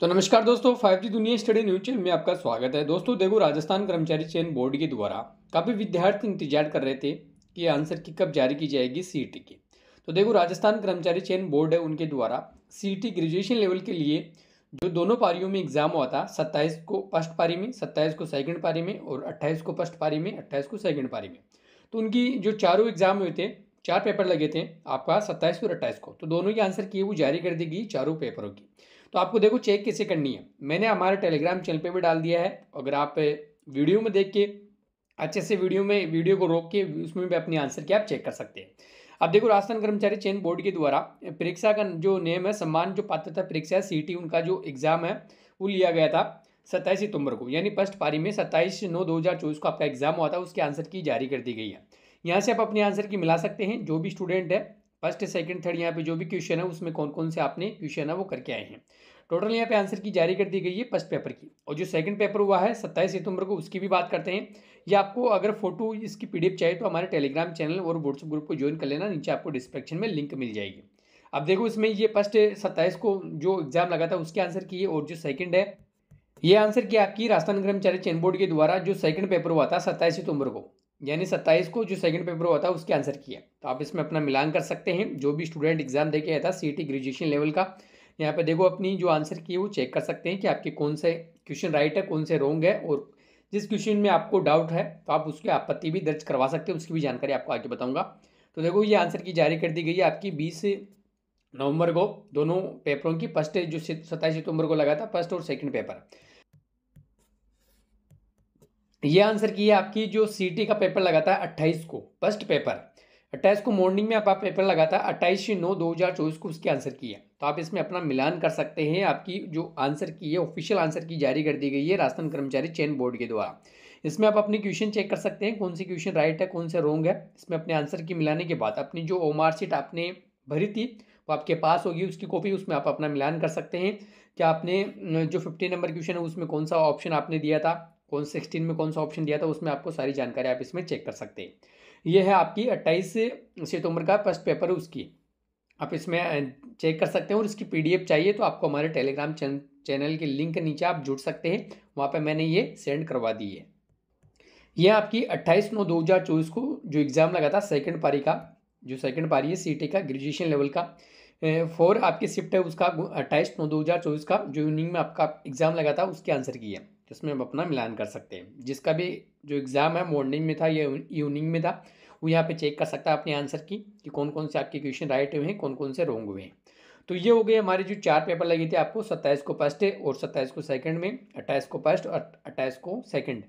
तो नमस्कार दोस्तों फाइव जी दुनिया स्टडी न्यूज चैनल में आपका स्वागत है दोस्तों देखो राजस्थान कर्मचारी चयन बोर्ड के द्वारा काफ़ी विद्यार्थी इंतजार कर रहे थे कि आंसर की कब जारी की जाएगी सी की तो देखो राजस्थान कर्मचारी चयन बोर्ड है उनके द्वारा सी ग्रेजुएशन लेवल के लिए जो दोनों पारियों में एग्जाम हुआ था सत्ताईस को फर्स्ट पारी में सत्ताईस को सेकेंड पारी में और अट्ठाईस को फर्स्ट पारी में अट्ठाईस को सेकेंड पारी में तो उनकी जो चारों एग्जाम हुए थे चार पेपर लगे थे आपका सत्ताईस और अट्ठाईस को तो दोनों के आंसर की वो जारी कर देगी चारों पेपरों की तो आपको देखो चेक कैसे करनी है मैंने हमारे टेलीग्राम चैनल पे भी डाल दिया है अगर आप वीडियो में देख के अच्छे से वीडियो में वीडियो को रोक के उसमें भी अपनी आंसर की आप चेक कर सकते हैं अब देखो राजस्थान कर्मचारी चयन बोर्ड के द्वारा परीक्षा का जो नियम है सम्मान जो पात्रता परीक्षा है सी उनका जो एग्ज़ाम है वो लिया गया था सत्ताईस सितंबर को यानी फर्स्ट पारी में सत्ताईस नौ दो हज़ार चौबीस को आपका एग्ज़ाम हुआ था उसके आंसर की जारी कर दी गई है यहाँ से आप अपने आंसर की मिला सकते हैं जो भी स्टूडेंट है फर्स्ट सेकंड थर्ड यहाँ पे जो भी क्वेश्चन है उसमें कौन कौन से आपने क्वेश्चन है वो करके आए हैं टोटल यहाँ पे आंसर की जारी कर दी गई है फर्स्ट पेपर की और जो सेकंड पेपर हुआ है सत्ताईस सितंबर को उसकी भी बात करते हैं या आपको अगर फोटो इसकी पी चाहिए तो हमारे टेलीग्राम चैनल और व्हाट्सअप ग्रुप को ज्वाइन कर लेना नीचे आपको डिस्क्रिप्शन में लिंक मिल जाएगी अब देखो इसमें ये फर्स्ट सत्ताईस को जो एग्जाम लगा था उसके आंसर की है और जो सेकंड है ये आंसर की आपकी राजस्थान कर्मचारी चयन बोर्ड के द्वारा जो सेकंड पेपर हुआ था सत्ताईस सितंबर को यानी सत्ताईस को जो सेकंड पेपर हुआ था उसके आंसर किया तो आप इसमें अपना मिलान कर सकते हैं जो भी स्टूडेंट एग्जाम दे के आया था सी ग्रेजुएशन लेवल का यहाँ पे देखो अपनी जो आंसर की है वो चेक कर सकते हैं कि आपके कौन से क्वेश्चन राइट है कौन से रॉन्ग है और जिस क्वेश्चन में आपको डाउट है तो आप उसकी आपत्ति भी दर्ज करवा सकते हैं उसकी भी जानकारी आपको आगे बताऊँगा तो देखो ये आंसर की जारी कर दी गई है आपकी बीस नवंबर को दोनों पेपरों की फर्स्ट जो सत्ताईस सितंबर को लगा था फर्स्ट और सेकंड पेपर ये आंसर की है आपकी जो सी का पेपर लगा था अट्ठाईस को फर्स्ट पेपर अट्ठाईस को मॉर्निंग में आप पेपर लगा था अट्ठाईस नौ दो हज़ार चौबीस को उसकी आंसर की है तो आप इसमें अपना मिलान कर सकते हैं आपकी जो आंसर की है ऑफिशियल आंसर की जारी कर दी गई है राजस्थान कर्मचारी चयन बोर्ड के द्वारा इसमें आप अपनी क्वेश्चन चेक कर सकते हैं कौन सी क्वेश्चन राइट है कौन सा रॉन्ग है इसमें अपने आंसर की मिलाने के बाद अपनी जो ओ मार्कशीट आपने भरी थी वो आपके पास होगी उसकी कॉपी उसमें आप अपना मिलान कर सकते हैं कि आपने जो फिफ्टी नंबर क्वेश्चन है उसमें कौन सा ऑप्शन आपने दिया था कौन सिक्सटीन में कौन सा ऑप्शन दिया था उसमें आपको सारी जानकारी आप इसमें चेक कर सकते हैं ये है आपकी अट्ठाईस सितंबर का फर्स्ट पेपर उसकी आप इसमें चेक कर सकते हैं और इसकी पीडीएफ चाहिए तो आपको हमारे टेलीग्राम चैनल के लिंक के नीचे आप जुड़ सकते हैं वहाँ पर मैंने ये सेंड करवा दी है यह आपकी 28 नौ चौबीस को जो एग्ज़ाम लगा था सेकंड पारी का जो सेकंड पारी है सीटी का ग्रेजुएशन लेवल का फोर आपकी शिफ्ट है उसका अट्ठाईस नौ चौबीस का जो इवनिंग में आपका एग्ज़ाम लगा था उसके आंसर की है जिसमें हम अपना मिलान कर सकते हैं जिसका भी जो एग्ज़ाम है मॉर्निंग में था या इवनिंग में था वो यहाँ पे चेक कर सकता है अपने आंसर की कि कौन कौन से आपके क्वेश्चन राइट हुए हैं कौन कौन से रॉन्ग हुए हैं तो ये हो गए हमारे जो चार पेपर लगे थे आपको सत्ताईस को फर्स्ट और सत्ताईस को सेकंड में अट्ठाईस को फर्स्ट और अट्ठाईस को सेकंड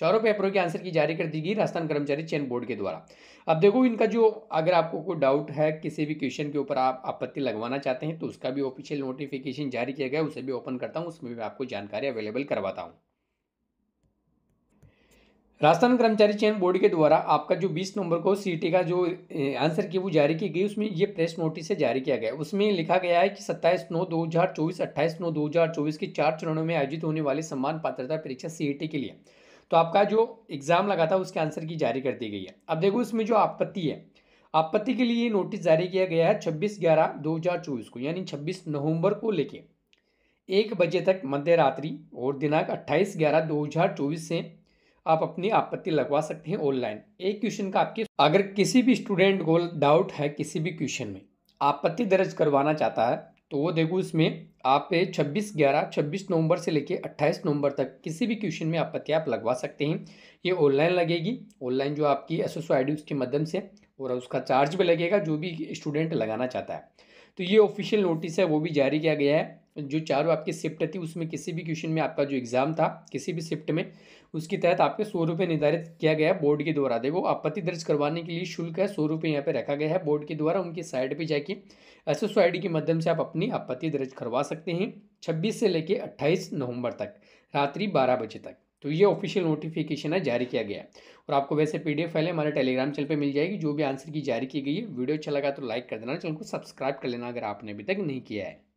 चारों पेपरों के आंसर की जारी कर दी गई राजस्थान कर्मचारी चयन बोर्ड के द्वारा अब देखो इनका जो अगर आपको कोई डाउट है किसी भी क्वेश्चन के ऊपर आप आपत्ति लगवाना चाहते हैं तो उसका भी ऑफिशियल नोटिफिकेशन जारी किया गया उसे भी ओपन करता हूँ उसमें भी आपको जानकारी अवेलेबल करवाता हूँ राजस्थान कर्मचारी चयन बोर्ड के द्वारा आपका जो 20 नंबर को सीटी का जो आंसर की वो जारी की गई उसमें ये प्रेस नोटिस से जारी किया गया उसमें लिखा गया है कि 27 नौ 2024 28 नौ 2024 के चार चरणों में आयोजित होने वाली सम्मान पात्रता परीक्षा सीईटी के लिए तो आपका जो एग्ज़ाम लगा था उसके आंसर की जारी कर दी गई है अब देखो इसमें जो आपत्ति है आपत्ति के लिए नोटिस जारी किया गया है छब्बीस ग्यारह दो हज़ार चौबीस को यानी छब्बीस नवंबर को लेके एक बजे तक मध्य रात्रि और दिनांक अट्ठाईस ग्यारह दो हज़ार चौबीस से आप अपनी आपत्ति लगवा सकते हैं ऑनलाइन एक क्वेश्चन का आपके अगर किसी भी स्टूडेंट को डाउट है किसी भी क्वेश्चन में आपत्ति दर्ज करवाना चाहता है तो वो देखो इसमें आप छब्बीस ग्यारह छब्बीस नवंबर से लेके अट्ठाईस नवंबर तक किसी भी क्वेश्चन में आपत्ति आप लगवा सकते हैं ये ऑनलाइन लगेगी ऑनलाइन जो आपकी एस एस उसके माध्यम से और उसका चार्ज भी लगेगा जो भी स्टूडेंट लगाना चाहता है तो ये ऑफिशियल नोटिस है वो भी जारी किया गया है जो चारों आपकी शिफ्ट थी उसमें किसी भी क्वेश्चन में आपका जो एग्ज़ाम था किसी भी शिफ्ट में उसके तहत आपके सौ रुपये निर्धारित किया गया है बोर्ड के द्वारा देखो आपत्ति दर्ज करवाने के लिए शुल्क है सौ रुपये यहाँ पर रखा गया है बोर्ड के द्वारा उनकी साइड पर जाके एस एस के माध्यम से आप अपनी आपत्ति दर्ज करवा सकते हैं छब्बीस से लेकर अट्ठाईस नवम्बर तक रात्रि बारह बजे तक तो ये ऑफिशियल नोटिफिकेशन है जारी किया गया और आपको वैसे पीडीएफ फाइल हमारे टेलीग्राम चैनल पे मिल जाएगी जो भी आंसर की जारी की गई है वीडियो अच्छा लगा तो लाइक कर देना चैनल को सब्सक्राइब कर लेना अगर आपने अभी तक नहीं किया है